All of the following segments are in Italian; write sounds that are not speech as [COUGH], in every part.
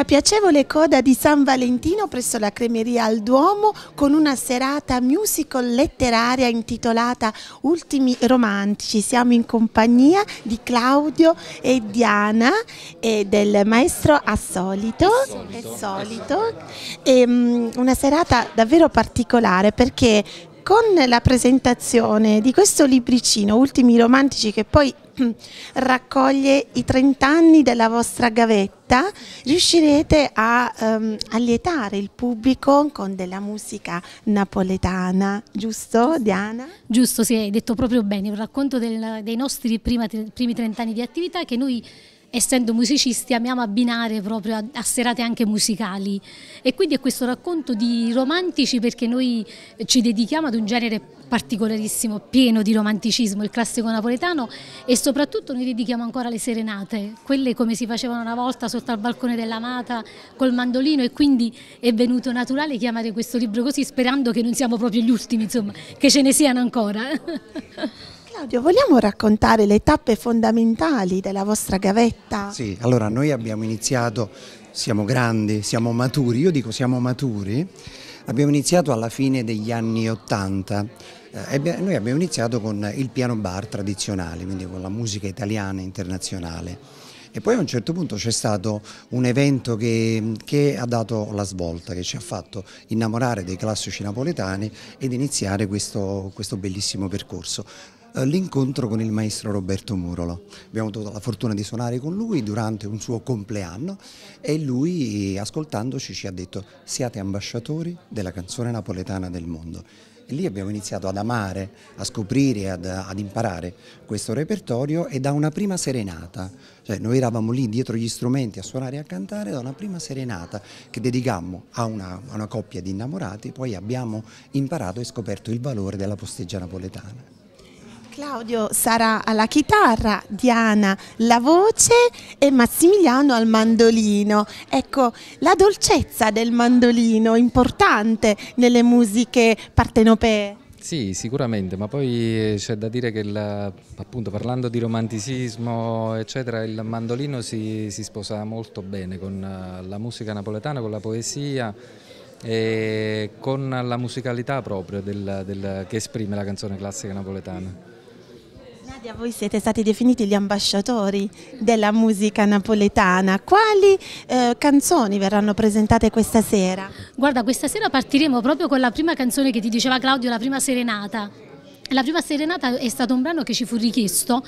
una piacevole coda di San Valentino presso la cremeria al Duomo con una serata musical letteraria intitolata Ultimi Romantici. Siamo in compagnia di Claudio e Diana e del maestro Assolito. Assolito. Assolito. E, um, una serata davvero particolare perché con la presentazione di questo libricino, Ultimi Romantici, che poi [CLEARS THROAT] raccoglie i 30 anni della vostra gavetta, riuscirete a um, allietare il pubblico con della musica napoletana, giusto Diana? Giusto, sì, hai detto proprio bene, un racconto del, dei nostri prima, primi 30 anni di attività che noi essendo musicisti amiamo abbinare proprio a, a, serate anche musicali e quindi è questo racconto di romantici perché noi ci dedichiamo ad un genere particolarissimo, pieno di romanticismo, il classico napoletano e soprattutto noi dedichiamo ancora le serenate, quelle come si facevano una volta sotto al balcone dell'amata col mandolino e quindi è venuto naturale chiamare questo libro così sperando che non siamo proprio gli ultimi, insomma, che ce ne siano ancora. [LAUGHS] Claudio, vogliamo raccontare le tappe fondamentali della vostra gavetta? Sì, allora noi abbiamo iniziato, siamo grandi, siamo maturi, io dico siamo maturi, abbiamo iniziato alla fine degli anni Ottanta, eh, noi abbiamo iniziato con il piano bar tradizionale, quindi con la musica italiana internazionale. E poi a un certo punto c'è stato un evento che, che, ha dato la svolta, che ci ha fatto innamorare dei classici napoletani ed iniziare questo, questo bellissimo percorso. Eh, l'incontro con il maestro Roberto Murolo. Abbiamo avuto la fortuna di suonare con lui durante un suo compleanno e lui ascoltandoci ci ha detto siate ambasciatori della canzone napoletana del mondo. E lì abbiamo iniziato ad amare, a scoprire, ad, ad, imparare questo repertorio e da una prima serenata, cioè noi eravamo lì dietro gli strumenti a suonare e a cantare, da una prima serenata che dedicammo a una, a una coppia di innamorati, poi abbiamo imparato e scoperto il valore della posteggia napoletana. Claudio sarà alla chitarra, Diana la voce e Massimiliano al mandolino. Ecco, la dolcezza del mandolino, importante nelle musiche partenopee. Sì, sicuramente, ma poi eh, c'è da dire che il, appunto parlando di romanticismo, eccetera, il mandolino si, si sposa molto bene con eh, la musica napoletana, con la poesia e con la musicalità proprio del, del, che esprime la canzone classica napoletana. Nadia, voi siete stati definiti gli ambasciatori della musica napoletana. Quali eh, canzoni verranno presentate questa sera? Guarda, questa sera partiremo proprio con la prima canzone che ti diceva Claudio, la prima serenata. La prima serenata è stato un brano che ci fu richiesto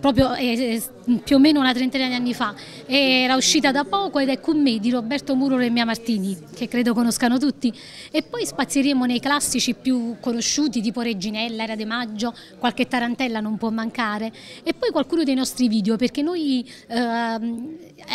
proprio eh, eh, più o meno una trentina di anni fa, era uscita da poco ed è con me di Roberto Muro e Mia Martini, che credo conoscano tutti, e poi spazieremo nei classici più conosciuti tipo Reginella, Era de Maggio, qualche tarantella non può mancare, e poi qualcuno dei nostri video, perché noi eh,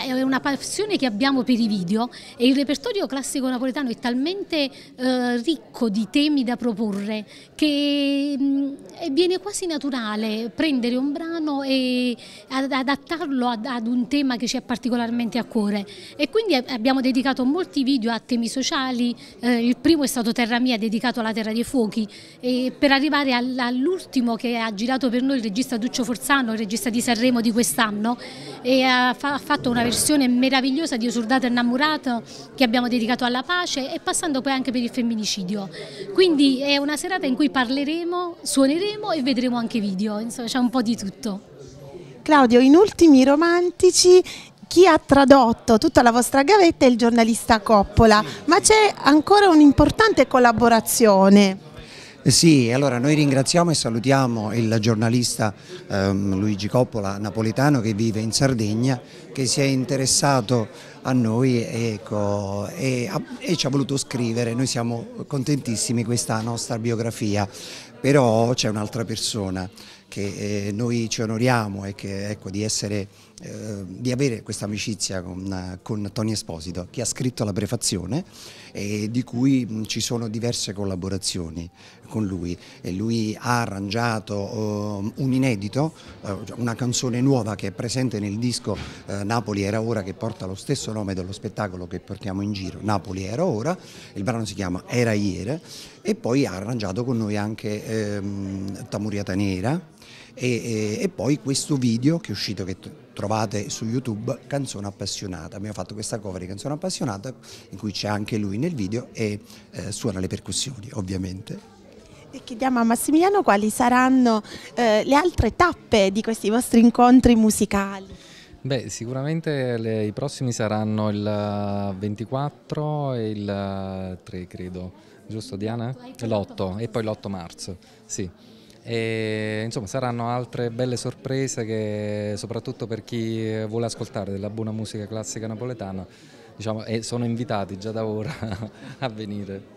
è una passione che abbiamo per i video e il repertorio classico napoletano è talmente eh, ricco di temi da proporre che mm, e viene quasi naturale prendere un brano e adattarlo ad, ad un tema che ci è particolarmente a cuore e quindi abbiamo dedicato molti video a temi sociali, eh, il primo è stato Terra Mia dedicato alla Terra dei Fuochi e per arrivare all'ultimo che ha girato per noi il regista Duccio Forzano, il regista di Sanremo di quest'anno e ha, fa fatto una versione meravigliosa di Osurdato Innamorato che abbiamo dedicato alla pace e passando poi anche per il femminicidio. Quindi è una serata in cui parleremo suoneremo e vedremo anche video, insomma c'è un po' di tutto. Claudio, in ultimi romantici chi ha tradotto tutta la vostra gavetta è il giornalista Coppola, ma c'è ancora un'importante collaborazione. Eh sì, allora noi ringraziamo e salutiamo il giornalista ehm, Luigi Coppola napoletano che vive in Sardegna, che si è interessato a noi ecco, e, a, e, ci ha voluto scrivere. Noi siamo contentissimi di questa nostra biografia però c'è un'altra persona che eh, noi ci onoriamo e che ecco, di essere eh, di avere questa amicizia con, con, Tony Esposito che ha scritto la prefazione e di cui ci sono diverse collaborazioni con lui e lui ha arrangiato uh, un inedito, uh, una canzone nuova che è presente nel disco uh, Napoli era ora che porta lo stesso nome dello spettacolo che portiamo in giro, Napoli era ora, il brano si chiama Era ieri e poi ha arrangiato con noi anche ehm, Tamuriata Nera e, e, e poi questo video che è uscito che trovate su YouTube Canzone Appassionata. Abbiamo fatto questa cover di Canzone Appassionata in cui c'è anche lui nel video e eh, suona le percussioni ovviamente. E chiediamo a Massimiliano quali saranno eh, le altre tappe di questi vostri incontri musicali. Beh, sicuramente le, i prossimi saranno il 24 eh, e il 3 eh, credo, giusto Diana? L'8 e poi l'8 marzo, sì. E, insomma saranno altre belle sorprese che soprattutto per chi vuole ascoltare della buona musica classica napoletana diciamo, sono invitati già da ora [LAUGHS] a venire.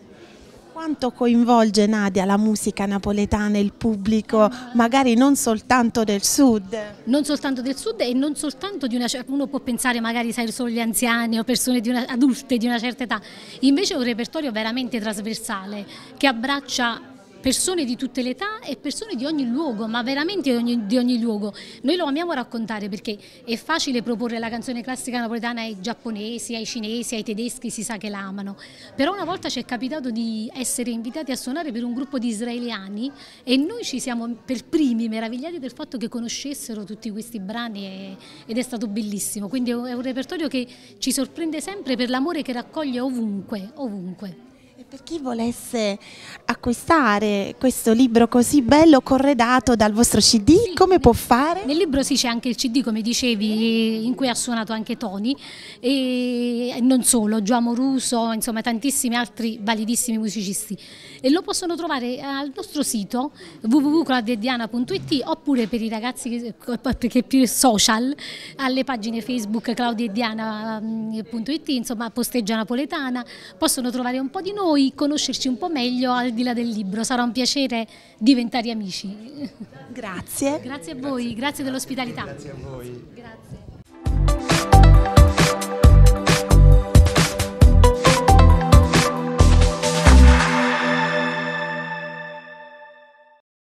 Quanto coinvolge Nadia la musica napoletana e il pubblico, magari non soltanto del sud? Non soltanto del sud e non soltanto di una certa... Uno può pensare magari sai, solo gli anziani o persone di una, adulte di una certa età. Invece è un repertorio veramente trasversale che abbraccia persone di tutte le età e persone di ogni luogo, ma veramente di ogni, di ogni, luogo. Noi lo amiamo raccontare perché è facile proporre la canzone classica napoletana ai giapponesi, ai cinesi, ai tedeschi, si sa che la amano. Però una volta ci è capitato di essere invitati a suonare per un gruppo di israeliani e noi ci siamo per primi meravigliati del fatto che conoscessero tutti questi brani e, ed è stato bellissimo. Quindi è un repertorio che ci sorprende sempre per l'amore che raccoglie ovunque, ovunque. Per chi volesse acquistare questo libro così bello corredato dal vostro CD, sì, come può fare? Nel libro sì c'è anche il CD, come dicevi, in cui ha suonato anche Tony e non solo, Giuamo Russo, insomma tantissimi altri validissimi musicisti. E lo possono trovare al nostro sito www.claudiediana.it oppure per i ragazzi che, che più social alle pagine Facebook claudiediana.it, mm, insomma posteggia napoletana, possono trovare un po' di noi voi conoscerci un po' meglio al di là del libro. Sarà un piacere diventare amici. Grazie. grazie a voi, grazie, grazie dell'ospitalità. Grazie a voi. Grazie.